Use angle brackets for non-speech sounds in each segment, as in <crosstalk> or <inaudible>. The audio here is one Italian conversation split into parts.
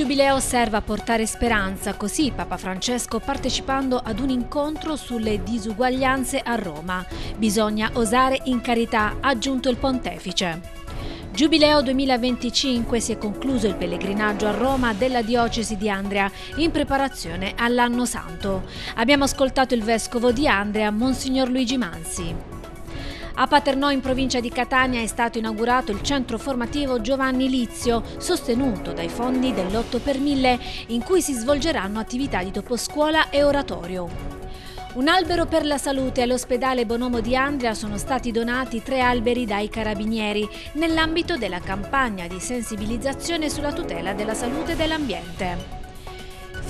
Giubileo serve a portare speranza, così Papa Francesco partecipando ad un incontro sulle disuguaglianze a Roma. Bisogna osare in carità, ha aggiunto il pontefice. Giubileo 2025 si è concluso il pellegrinaggio a Roma della diocesi di Andrea in preparazione all'anno santo. Abbiamo ascoltato il vescovo di Andrea, Monsignor Luigi Mansi. A Paternò in provincia di Catania è stato inaugurato il centro formativo Giovanni Lizio, sostenuto dai fondi dell'8 per 1000, in cui si svolgeranno attività di doposcuola e oratorio. Un albero per la salute all'ospedale Bonomo di Andria sono stati donati tre alberi dai carabinieri nell'ambito della campagna di sensibilizzazione sulla tutela della salute e dell'ambiente.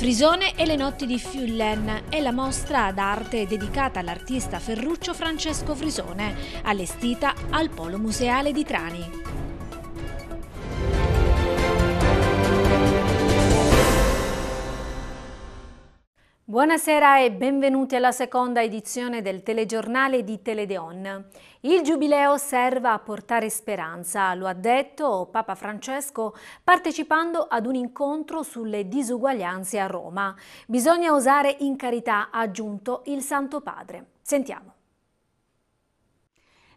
Frisone e le notti di Fullen è la mostra d'arte dedicata all'artista Ferruccio Francesco Frisone, allestita al Polo Museale di Trani. Buonasera e benvenuti alla seconda edizione del telegiornale di Teledeon. Il giubileo serva a portare speranza, lo ha detto Papa Francesco partecipando ad un incontro sulle disuguaglianze a Roma. Bisogna osare in carità, ha aggiunto il Santo Padre. Sentiamo.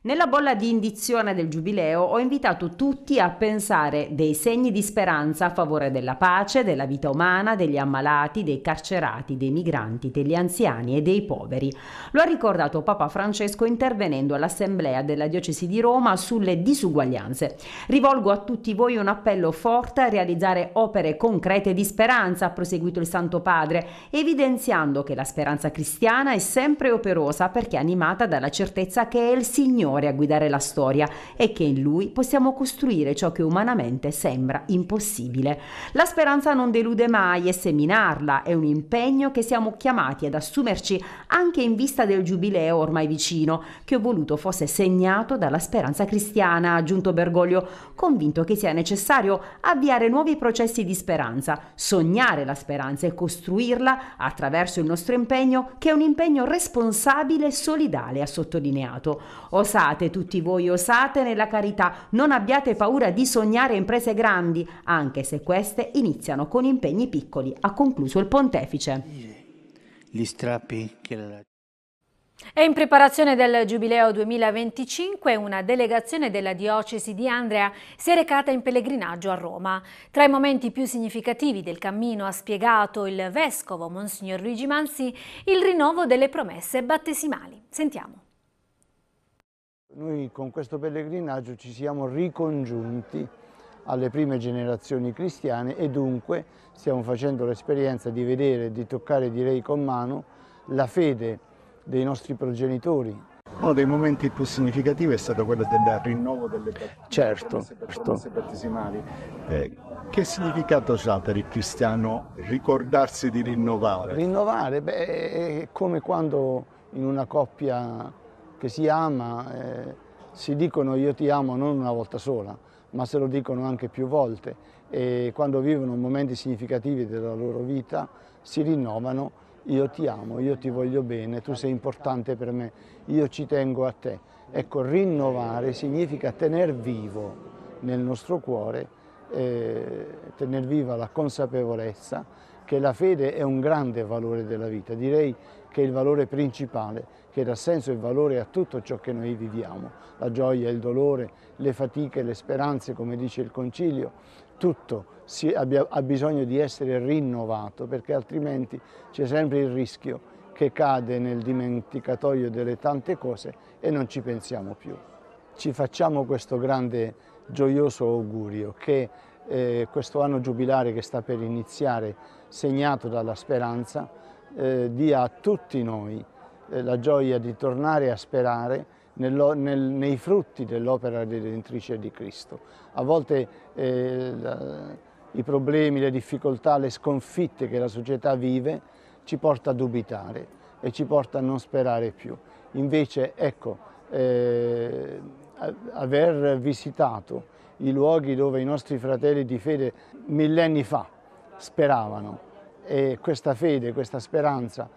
Nella bolla di indizione del Giubileo ho invitato tutti a pensare dei segni di speranza a favore della pace, della vita umana, degli ammalati, dei carcerati, dei migranti, degli anziani e dei poveri. Lo ha ricordato Papa Francesco intervenendo all'Assemblea della Diocesi di Roma sulle disuguaglianze. Rivolgo a tutti voi un appello forte a realizzare opere concrete di speranza, ha proseguito il Santo Padre, evidenziando che la speranza cristiana è sempre operosa perché è animata dalla certezza che è il Signore amore a guidare la storia e che in lui possiamo costruire ciò che umanamente sembra impossibile. La speranza non delude mai e seminarla è un impegno che siamo chiamati ad assumerci anche in vista del giubileo ormai vicino, che ho voluto fosse segnato dalla speranza cristiana, ha aggiunto Bergoglio, convinto che sia necessario avviare nuovi processi di speranza, sognare la speranza e costruirla attraverso il nostro impegno, che è un impegno responsabile e solidale, ha sottolineato. Osa Entrate tutti voi, osate nella carità, non abbiate paura di sognare imprese grandi, anche se queste iniziano con impegni piccoli, ha concluso il pontefice. Gli strappi che la... È in preparazione del Giubileo 2025 una delegazione della diocesi di Andrea si è recata in pellegrinaggio a Roma. Tra i momenti più significativi del cammino ha spiegato il vescovo Monsignor Luigi Mansi il rinnovo delle promesse battesimali. Sentiamo. Noi con questo pellegrinaggio ci siamo ricongiunti alle prime generazioni cristiane e dunque stiamo facendo l'esperienza di vedere, di toccare direi con mano la fede dei nostri progenitori. Uno dei momenti più significativi è stato quello del rinnovo delle battesime, certo, certo. Eh, che significato ha per il cristiano ricordarsi di rinnovare? Rinnovare, beh, è come quando in una coppia che si ama, eh, si dicono io ti amo non una volta sola, ma se lo dicono anche più volte e quando vivono momenti significativi della loro vita si rinnovano io ti amo, io ti voglio bene, tu sei importante per me, io ci tengo a te. Ecco, rinnovare significa tener vivo nel nostro cuore, eh, tener viva la consapevolezza che la fede è un grande valore della vita, direi che è il valore principale che dà senso e valore a tutto ciò che noi viviamo, la gioia, il dolore, le fatiche, le speranze, come dice il Concilio, tutto si, abbia, ha bisogno di essere rinnovato perché altrimenti c'è sempre il rischio che cade nel dimenticatoio delle tante cose e non ci pensiamo più. Ci facciamo questo grande gioioso augurio che eh, questo anno giubilare che sta per iniziare, segnato dalla speranza, eh, dia a tutti noi eh, la gioia di tornare a sperare nel, nel, nei frutti dell'opera redentrice di Cristo. A volte eh, la, i problemi, le difficoltà, le sconfitte che la società vive ci porta a dubitare e ci porta a non sperare più. Invece, ecco, eh, aver visitato i luoghi dove i nostri fratelli di fede millenni fa speravano e questa fede, questa speranza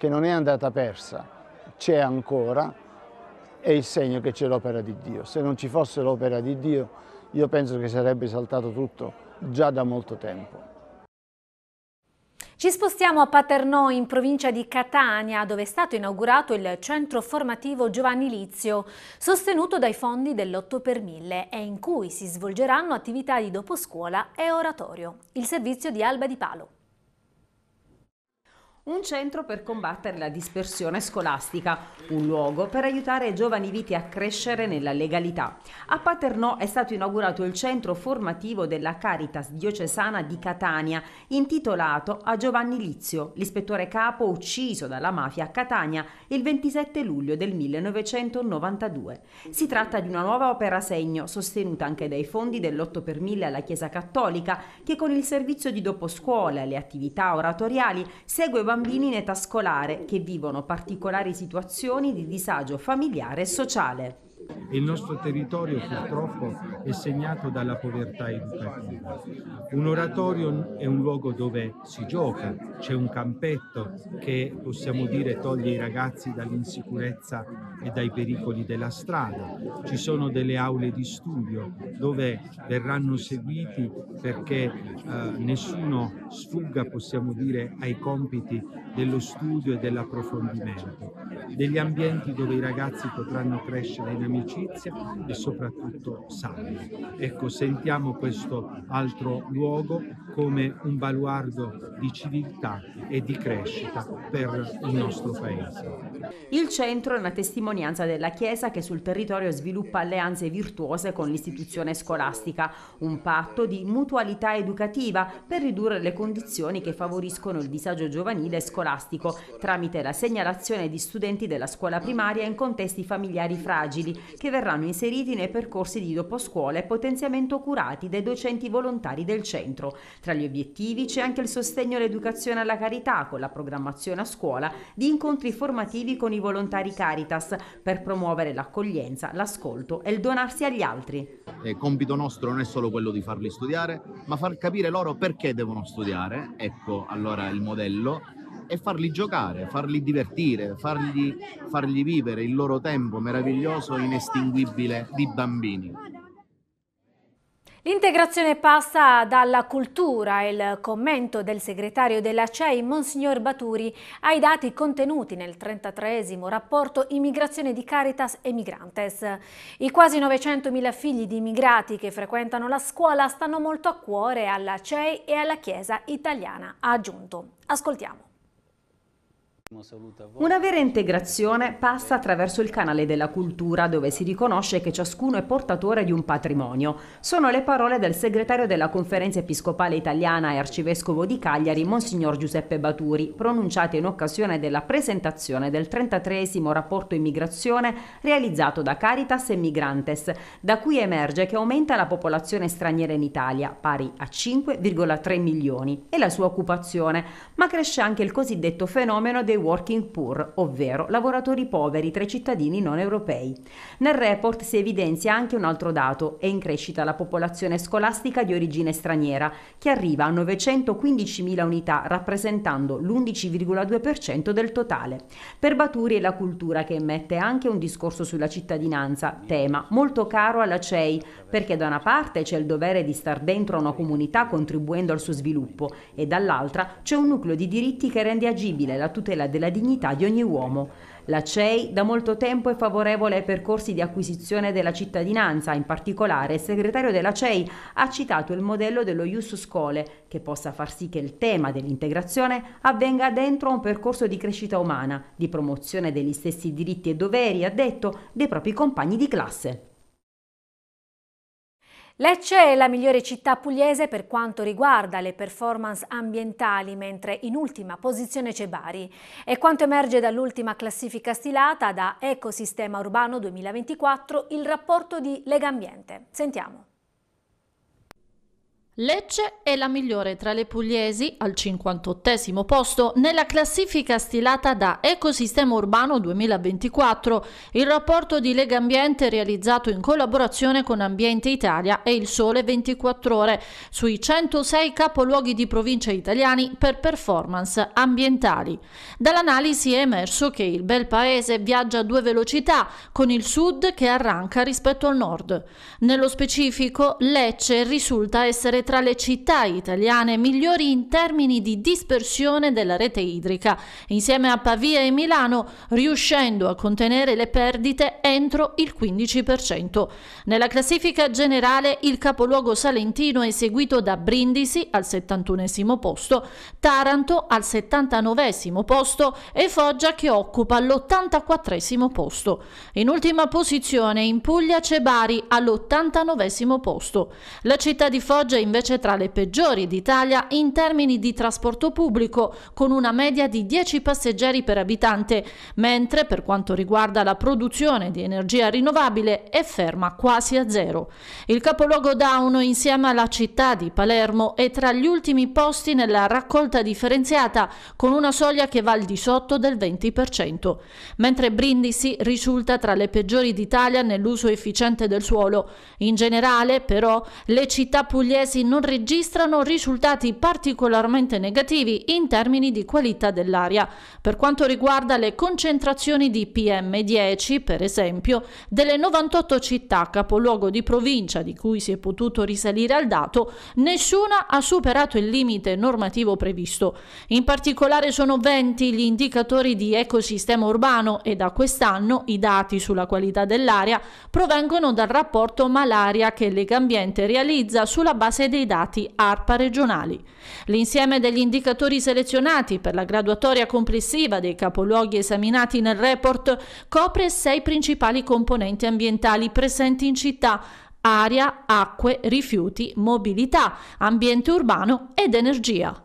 che non è andata persa, c'è ancora, è il segno che c'è l'opera di Dio. Se non ci fosse l'opera di Dio, io penso che sarebbe saltato tutto già da molto tempo. Ci spostiamo a Paternò, in provincia di Catania, dove è stato inaugurato il centro formativo Giovanni Lizio, sostenuto dai fondi dell'8 per 1000 e in cui si svolgeranno attività di doposcuola e oratorio. Il servizio di Alba di Palo un centro per combattere la dispersione scolastica, un luogo per aiutare giovani viti a crescere nella legalità. A Paternò è stato inaugurato il centro formativo della Caritas diocesana di Catania, intitolato a Giovanni Lizio, l'ispettore capo ucciso dalla mafia a Catania il 27 luglio del 1992. Si tratta di una nuova opera segno, sostenuta anche dai fondi dell'8 per 1000 alla Chiesa Cattolica, che con il servizio di doposcuola e le attività oratoriali segue bambini bambini in età scolare che vivono particolari situazioni di disagio familiare e sociale. Il nostro territorio purtroppo è segnato dalla povertà educativa. Un oratorio è un luogo dove si gioca, c'è un campetto che possiamo dire toglie i ragazzi dall'insicurezza e dai pericoli della strada. Ci sono delle aule di studio dove verranno seguiti perché eh, nessuno sfugga, possiamo dire, ai compiti dello studio e dell'approfondimento. Degli ambienti dove i ragazzi potranno crescere in ambiente amicizia e soprattutto salve. Ecco, sentiamo questo altro luogo come un baluardo di civiltà e di crescita per il nostro paese. Il centro è una testimonianza della Chiesa che sul territorio sviluppa alleanze virtuose con l'istituzione scolastica, un patto di mutualità educativa per ridurre le condizioni che favoriscono il disagio giovanile e scolastico tramite la segnalazione di studenti della scuola primaria in contesti familiari fragili che verranno inseriti nei percorsi di dopo scuola e potenziamento curati dai docenti volontari del centro. Tra gli obiettivi c'è anche il sostegno all'educazione alla carità con la programmazione a scuola di incontri formativi con i volontari Caritas per promuovere l'accoglienza, l'ascolto e il donarsi agli altri. Il eh, compito nostro non è solo quello di farli studiare, ma far capire loro perché devono studiare, ecco allora il modello e farli giocare, farli divertire, fargli, fargli vivere il loro tempo meraviglioso e inestinguibile di bambini. L'integrazione passa dalla cultura. Il commento del segretario della CEI, Monsignor Baturi, ai dati contenuti nel 33 esimo rapporto Immigrazione di Caritas e Migrantes. I quasi 900.000 figli di immigrati che frequentano la scuola stanno molto a cuore alla CEI e alla Chiesa italiana, ha aggiunto. Ascoltiamo. Una vera integrazione passa attraverso il canale della cultura dove si riconosce che ciascuno è portatore di un patrimonio. Sono le parole del segretario della Conferenza Episcopale Italiana e Arcivescovo di Cagliari, Monsignor Giuseppe Baturi, pronunciate in occasione della presentazione del 33 rapporto immigrazione realizzato da Caritas e Migrantes, da cui emerge che aumenta la popolazione straniera in Italia, pari a 5,3 milioni, e la sua occupazione, ma cresce anche il cosiddetto fenomeno dei working poor, ovvero lavoratori poveri tra i cittadini non europei. Nel report si evidenzia anche un altro dato, è in crescita la popolazione scolastica di origine straniera, che arriva a 915.000 unità, rappresentando l'11,2% del totale. Per Baturi è la cultura che emette anche un discorso sulla cittadinanza, tema molto caro alla CEI, perché da una parte c'è il dovere di star dentro a una comunità contribuendo al suo sviluppo e dall'altra c'è un nucleo di diritti che rende agibile la tutela della dignità di ogni uomo. La CEI da molto tempo è favorevole ai percorsi di acquisizione della cittadinanza, in particolare il segretario della CEI ha citato il modello dello Ius Scole, che possa far sì che il tema dell'integrazione avvenga dentro un percorso di crescita umana, di promozione degli stessi diritti e doveri, ha detto, dei propri compagni di classe. Lecce è la migliore città pugliese per quanto riguarda le performance ambientali, mentre in ultima posizione c'è Bari. È quanto emerge dall'ultima classifica stilata da Ecosistema Urbano 2024, il rapporto di Legambiente. Sentiamo. Lecce è la migliore tra le pugliesi al 58 posto nella classifica stilata da Ecosistema Urbano 2024, il rapporto di Lega Ambiente realizzato in collaborazione con Ambiente Italia e Il Sole 24 ore sui 106 capoluoghi di provincia italiani per performance ambientali. Dall'analisi è emerso che il bel paese viaggia a due velocità, con il sud che arranca rispetto al nord. Nello specifico, Lecce risulta essere tra le città italiane migliori in termini di dispersione della rete idrica, insieme a Pavia e Milano, riuscendo a contenere le perdite entro il 15%. Nella classifica generale il capoluogo salentino è seguito da Brindisi al 71 posto, Taranto al 79 posto e Foggia che occupa l'84 posto. In ultima posizione in Puglia c'è Bari all'89 posto. La città di Foggia invece invece tra le peggiori d'Italia in termini di trasporto pubblico, con una media di 10 passeggeri per abitante, mentre per quanto riguarda la produzione di energia rinnovabile è ferma quasi a zero. Il capoluogo Dauno insieme alla città di Palermo è tra gli ultimi posti nella raccolta differenziata con una soglia che va al di sotto del 20%, mentre Brindisi risulta tra le peggiori d'Italia nell'uso efficiente del suolo. In generale, però, le città pugliesi impianti non registrano risultati particolarmente negativi in termini di qualità dell'aria. Per quanto riguarda le concentrazioni di PM10, per esempio, delle 98 città capoluogo di provincia di cui si è potuto risalire al dato, nessuna ha superato il limite normativo previsto. In particolare sono 20 gli indicatori di ecosistema urbano e da quest'anno i dati sulla qualità dell'aria provengono dal rapporto malaria che Legambiente realizza sulla base dei dati ARPA regionali. L'insieme degli indicatori selezionati per la graduatoria complessiva dei capoluoghi esaminati nel report copre sei principali componenti ambientali presenti in città, aria, acque, rifiuti, mobilità, ambiente urbano ed energia.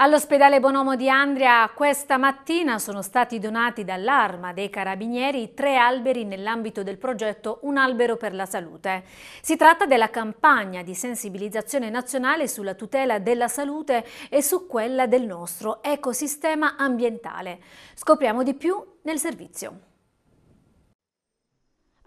All'ospedale Bonomo di Andria questa mattina sono stati donati dall'Arma dei Carabinieri tre alberi nell'ambito del progetto Un albero per la salute. Si tratta della campagna di sensibilizzazione nazionale sulla tutela della salute e su quella del nostro ecosistema ambientale. Scopriamo di più nel servizio.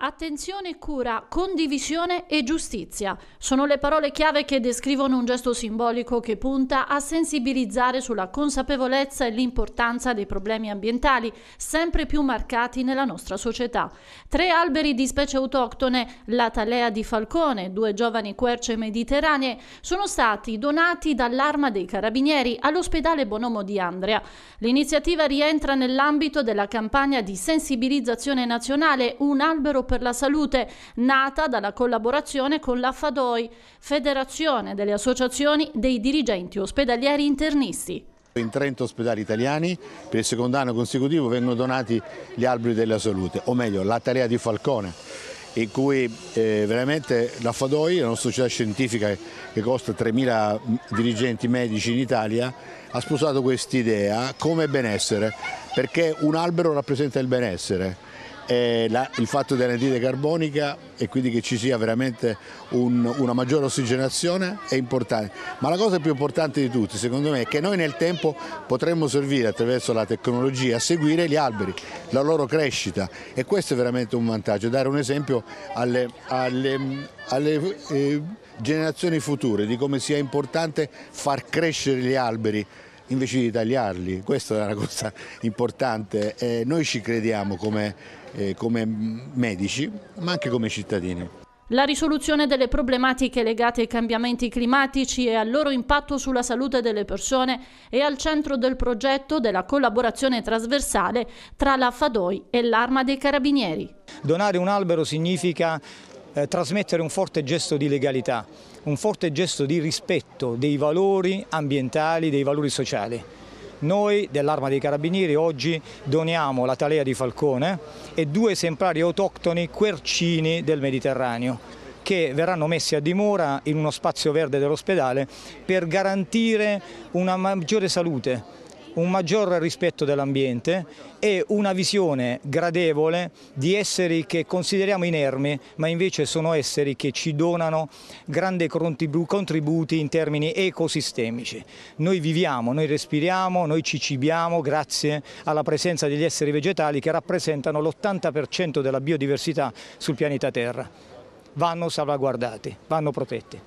Attenzione, cura, condivisione e giustizia sono le parole chiave che descrivono un gesto simbolico che punta a sensibilizzare sulla consapevolezza e l'importanza dei problemi ambientali sempre più marcati nella nostra società. Tre alberi di specie autoctone, la talea di Falcone, due giovani querce mediterranee, sono stati donati dall'Arma dei Carabinieri all'ospedale Bonomo di Andrea. L'iniziativa rientra nell'ambito della campagna di sensibilizzazione nazionale Un albero per la salute nata dalla collaborazione con la FADOI, Federazione delle Associazioni dei Dirigenti Ospedalieri Internisti. In 30 ospedali italiani per il secondo anno consecutivo vengono donati gli alberi della salute, o meglio la tarea di Falcone in cui eh, veramente la FADOI, una società scientifica che costa 3.000 mm, dirigenti medici in Italia, ha sposato quest'idea come benessere, perché un albero rappresenta il benessere eh, la, il fatto dell'anidride carbonica e quindi che ci sia veramente un, una maggiore ossigenazione è importante. Ma la cosa più importante di tutti, secondo me, è che noi nel tempo potremmo servire attraverso la tecnologia a seguire gli alberi, la loro crescita e questo è veramente un vantaggio, dare un esempio alle, alle, alle eh, generazioni future di come sia importante far crescere gli alberi invece di tagliarli, questa è una cosa importante, eh, noi ci crediamo come eh, come medici ma anche come cittadini. La risoluzione delle problematiche legate ai cambiamenti climatici e al loro impatto sulla salute delle persone è al centro del progetto della collaborazione trasversale tra la Fadoi e l'Arma dei Carabinieri. Donare un albero significa eh, trasmettere un forte gesto di legalità, un forte gesto di rispetto dei valori ambientali, dei valori sociali. Noi dell'Arma dei Carabinieri oggi doniamo la talea di Falcone e due esemplari autoctoni quercini del Mediterraneo che verranno messi a dimora in uno spazio verde dell'ospedale per garantire una maggiore salute un maggior rispetto dell'ambiente e una visione gradevole di esseri che consideriamo inermi ma invece sono esseri che ci donano grandi contributi in termini ecosistemici. Noi viviamo, noi respiriamo, noi ci cibiamo grazie alla presenza degli esseri vegetali che rappresentano l'80% della biodiversità sul pianeta Terra. Vanno salvaguardati, vanno protetti.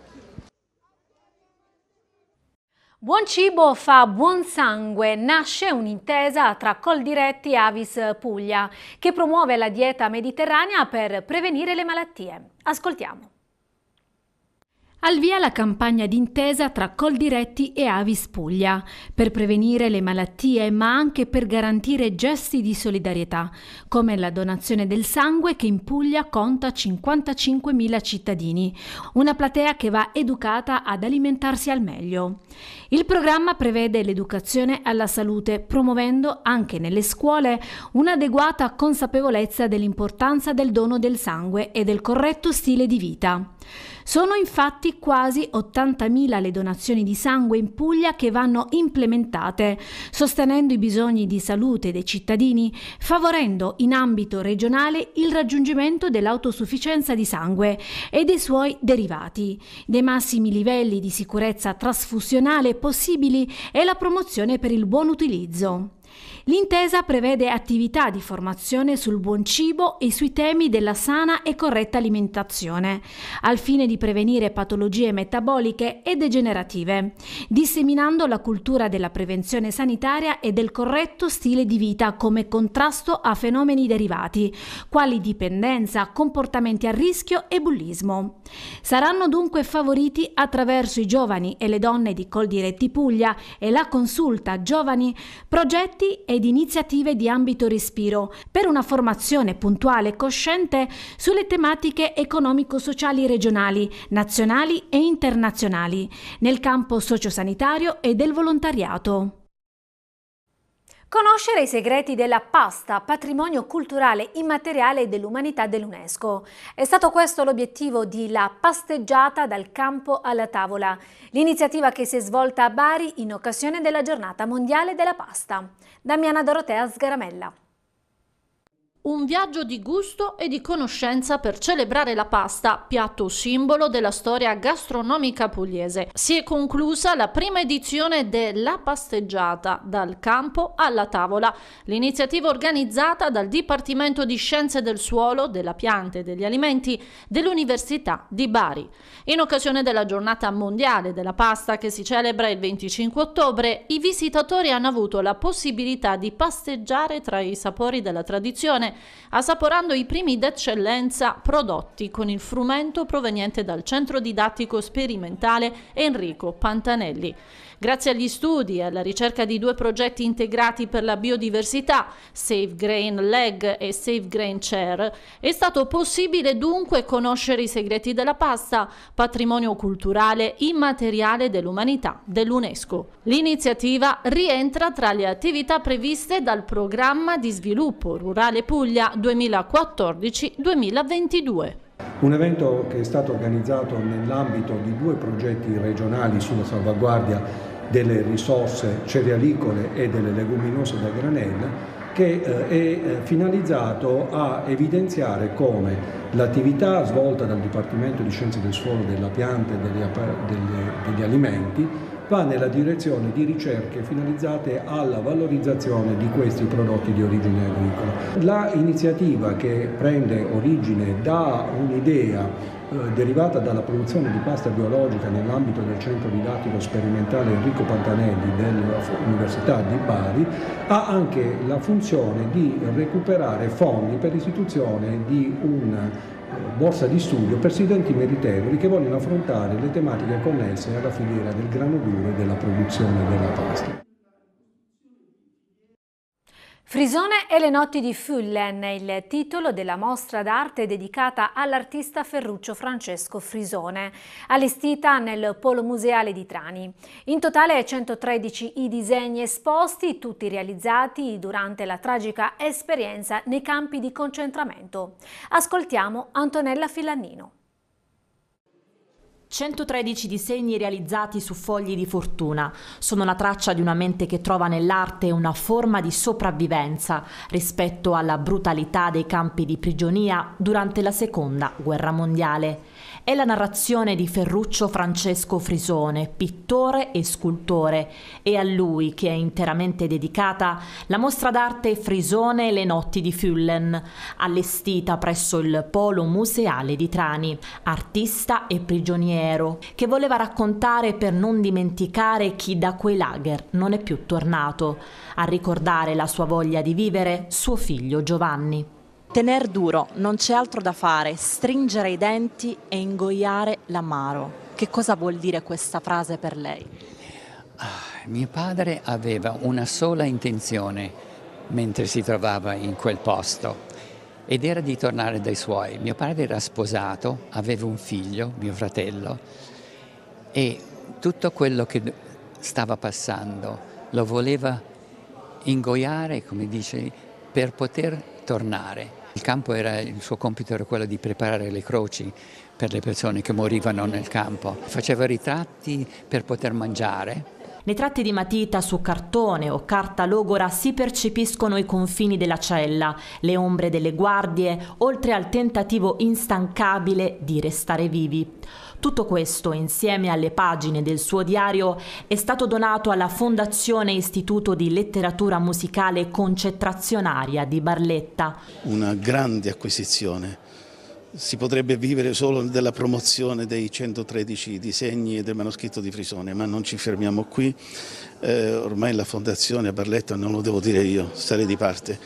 Buon cibo fa buon sangue, nasce un'intesa tra Coldiretti e Avis Puglia che promuove la dieta mediterranea per prevenire le malattie. Ascoltiamo. Al via la campagna d'intesa tra Coldiretti e Avis Puglia per prevenire le malattie ma anche per garantire gesti di solidarietà, come la donazione del sangue che in Puglia conta 55.000 cittadini, una platea che va educata ad alimentarsi al meglio. Il programma prevede l'educazione alla salute, promuovendo anche nelle scuole un'adeguata consapevolezza dell'importanza del dono del sangue e del corretto stile di vita. Sono infatti quasi 80.000 le donazioni di sangue in Puglia che vanno implementate, sostenendo i bisogni di salute dei cittadini, favorendo in ambito regionale il raggiungimento dell'autosufficienza di sangue e dei suoi derivati, dei massimi livelli di sicurezza trasfusionale possibili e la promozione per il buon utilizzo. L'intesa prevede attività di formazione sul buon cibo e sui temi della sana e corretta alimentazione, al fine di prevenire patologie metaboliche e degenerative, disseminando la cultura della prevenzione sanitaria e del corretto stile di vita come contrasto a fenomeni derivati, quali dipendenza, comportamenti a rischio e bullismo. Saranno dunque favoriti attraverso i giovani e le donne di Coldiretti Puglia e la consulta giovani progetti e ed iniziative di ambito respiro per una formazione puntuale e cosciente sulle tematiche economico-sociali regionali, nazionali e internazionali nel campo sociosanitario e del volontariato. Conoscere i segreti della pasta, patrimonio culturale immateriale dell'umanità dell'UNESCO. È stato questo l'obiettivo di La pasteggiata dal campo alla tavola, l'iniziativa che si è svolta a Bari in occasione della giornata mondiale della pasta. Damiana Dorotea Sgaramella. Un viaggio di gusto e di conoscenza per celebrare la pasta, piatto simbolo della storia gastronomica pugliese. Si è conclusa la prima edizione della pasteggiata, dal campo alla tavola. L'iniziativa organizzata dal Dipartimento di Scienze del Suolo, della Pianta e degli Alimenti dell'Università di Bari. In occasione della giornata mondiale della pasta che si celebra il 25 ottobre, i visitatori hanno avuto la possibilità di pasteggiare tra i sapori della tradizione assaporando i primi d'eccellenza prodotti con il frumento proveniente dal centro didattico sperimentale Enrico Pantanelli. Grazie agli studi e alla ricerca di due progetti integrati per la biodiversità, Save Grain Leg e Save Grain Chair, è stato possibile dunque conoscere i segreti della pasta, patrimonio culturale immateriale dell'umanità dell'UNESCO. L'iniziativa rientra tra le attività previste dal programma di sviluppo rurale Puglia 2014-2022. Un evento che è stato organizzato nell'ambito di due progetti regionali sulla salvaguardia delle risorse cerealicole e delle leguminose da granella che eh, è eh, finalizzato a evidenziare come l'attività svolta dal Dipartimento di Scienze del Suolo, della Pianta e degli, degli, degli Alimenti va nella direzione di ricerche finalizzate alla valorizzazione di questi prodotti di origine agricola. La iniziativa che prende origine da un'idea eh, derivata dalla produzione di pasta biologica nell'ambito del centro didattico sperimentale Enrico Pantanelli dell'Università di Bari, ha anche la funzione di recuperare fondi per l'istituzione di una eh, borsa di studio per studenti meritevoli che vogliono affrontare le tematiche connesse alla filiera del grano duro e della produzione della pasta. Frisone e le notti di Fullen è il titolo della mostra d'arte dedicata all'artista Ferruccio Francesco Frisone, allestita nel Polo Museale di Trani. In totale 113 i disegni esposti, tutti realizzati durante la tragica esperienza nei campi di concentramento. Ascoltiamo Antonella Filannino. 113 disegni realizzati su fogli di fortuna sono la traccia di una mente che trova nell'arte una forma di sopravvivenza rispetto alla brutalità dei campi di prigionia durante la Seconda Guerra Mondiale. È la narrazione di Ferruccio Francesco Frisone, pittore e scultore, e a lui che è interamente dedicata la mostra d'arte Frisone e le notti di Füllen, allestita presso il Polo Museale di Trani, artista e prigioniero, che voleva raccontare per non dimenticare chi da quei lager non è più tornato, a ricordare la sua voglia di vivere suo figlio Giovanni. Tener duro, non c'è altro da fare, stringere i denti e ingoiare l'amaro. Che cosa vuol dire questa frase per lei? Ah, mio padre aveva una sola intenzione mentre si trovava in quel posto ed era di tornare dai suoi. Mio padre era sposato, aveva un figlio, mio fratello, e tutto quello che stava passando lo voleva ingoiare, come dice, per poter tornare. Il campo era, il suo compito era quello di preparare le croci per le persone che morivano nel campo. Faceva ritratti per poter mangiare, Nei tratti di matita su cartone o carta logora si percepiscono i confini della cella, le ombre delle guardie, oltre al tentativo instancabile di restare vivi. Tutto questo, insieme alle pagine del suo diario, è stato donato alla Fondazione Istituto di Letteratura Musicale Concentrazionaria di Barletta. Una grande acquisizione. Si potrebbe vivere solo della promozione dei 113 disegni e del manoscritto di Frisone, ma non ci fermiamo qui. Eh, ormai la Fondazione a Barletta, non lo devo dire io, sarei di parte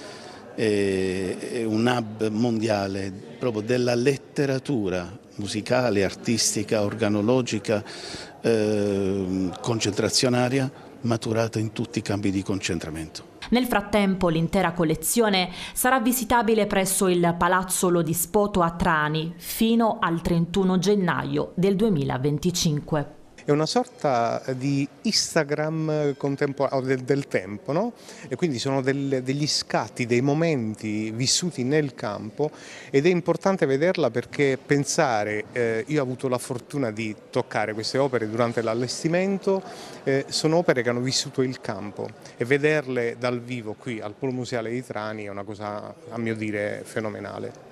è un hub mondiale proprio della letteratura musicale, artistica, organologica, eh, concentrazionaria, maturata in tutti i campi di concentramento. Nel frattempo l'intera collezione sarà visitabile presso il Palazzo Lodispoto a Trani fino al 31 gennaio del 2025 è una sorta eh, di Instagram eh, contemporaneo del, del tempo, no? e quindi sono del, degli scatti, dei momenti vissuti nel campo ed è importante vederla perché pensare, eh, io ho avuto la fortuna di toccare queste opere durante l'allestimento, eh, sono opere che hanno vissuto il campo e vederle dal vivo qui al Polo Museale di Trani è una cosa a mio dire fenomenale.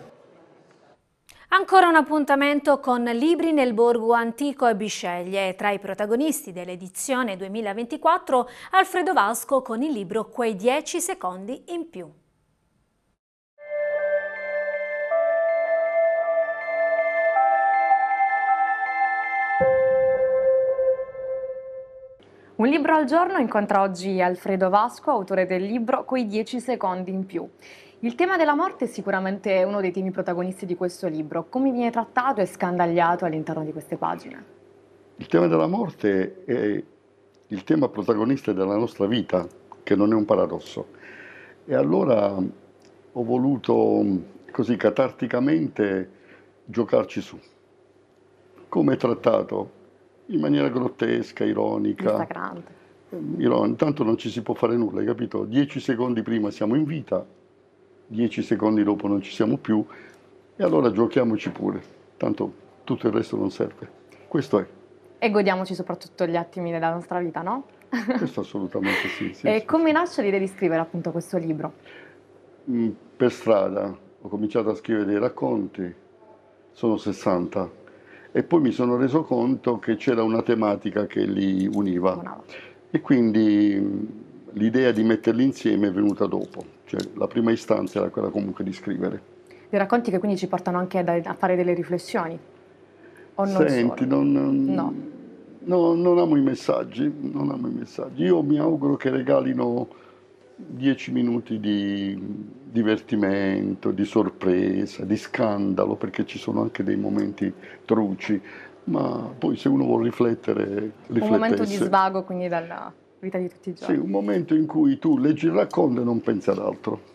Ancora un appuntamento con libri nel borgo antico e Bisceglie. Tra i protagonisti dell'edizione 2024 Alfredo Vasco con il libro Quei 10 secondi in più. Un libro al giorno incontra oggi Alfredo Vasco, autore del libro Quei 10 secondi in più. Il tema della morte è sicuramente uno dei temi protagonisti di questo libro. Come viene trattato e scandagliato all'interno di queste pagine? Il tema della morte è il tema protagonista della nostra vita, che non è un paradosso. E allora ho voluto così catarticamente giocarci su. Come è trattato? In maniera grottesca, ironica. Instagrante. Ehm, ironica. Tanto non ci si può fare nulla, hai capito? Dieci secondi prima siamo in vita, dieci secondi dopo non ci siamo più e allora giochiamoci pure, tanto tutto il resto non serve. Questo è. E godiamoci soprattutto gli attimi della nostra vita, no? Questo assolutamente sì. sì <laughs> e sì, come sì. nasce l'idea di scrivere appunto questo libro? Mm, per strada ho cominciato a scrivere dei racconti, sono 60, e poi mi sono reso conto che c'era una tematica che li univa. E quindi mm, l'idea di metterli insieme è venuta dopo. Cioè, la prima istanza era quella comunque di scrivere. Dei racconti che quindi ci portano anche a fare delle riflessioni. O non Senti, non, no. no. non amo i messaggi, non amo i messaggi. Io mi auguro che regalino dieci minuti di divertimento, di sorpresa, di scandalo, perché ci sono anche dei momenti truci, ma poi se uno vuole riflettere... Un momento di svago quindi dalla vita di tutti i giorni. Sì, un momento in cui tu leggi il racconto e non pensi ad altro.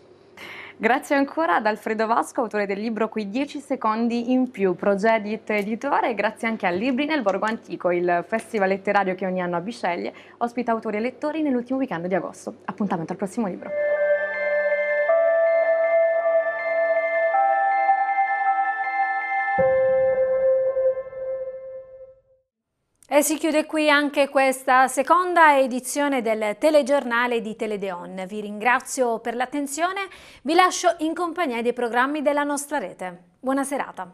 Grazie ancora ad Alfredo Vasco, autore del libro Qui 10 secondi in più, Progedit Editore, e grazie anche a Libri nel Borgo Antico, il festival letterario che ogni anno a Bisceglie ospita autori e lettori nell'ultimo weekend di agosto. Appuntamento al prossimo libro. E si chiude qui anche questa seconda edizione del telegiornale di Teledeon. Vi ringrazio per l'attenzione, vi lascio in compagnia dei programmi della nostra rete. Buona serata.